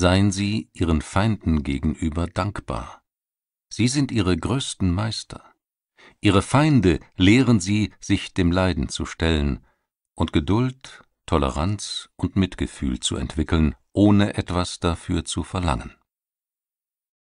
seien sie ihren Feinden gegenüber dankbar. Sie sind ihre größten Meister. Ihre Feinde lehren sie, sich dem Leiden zu stellen und Geduld, Toleranz und Mitgefühl zu entwickeln, ohne etwas dafür zu verlangen.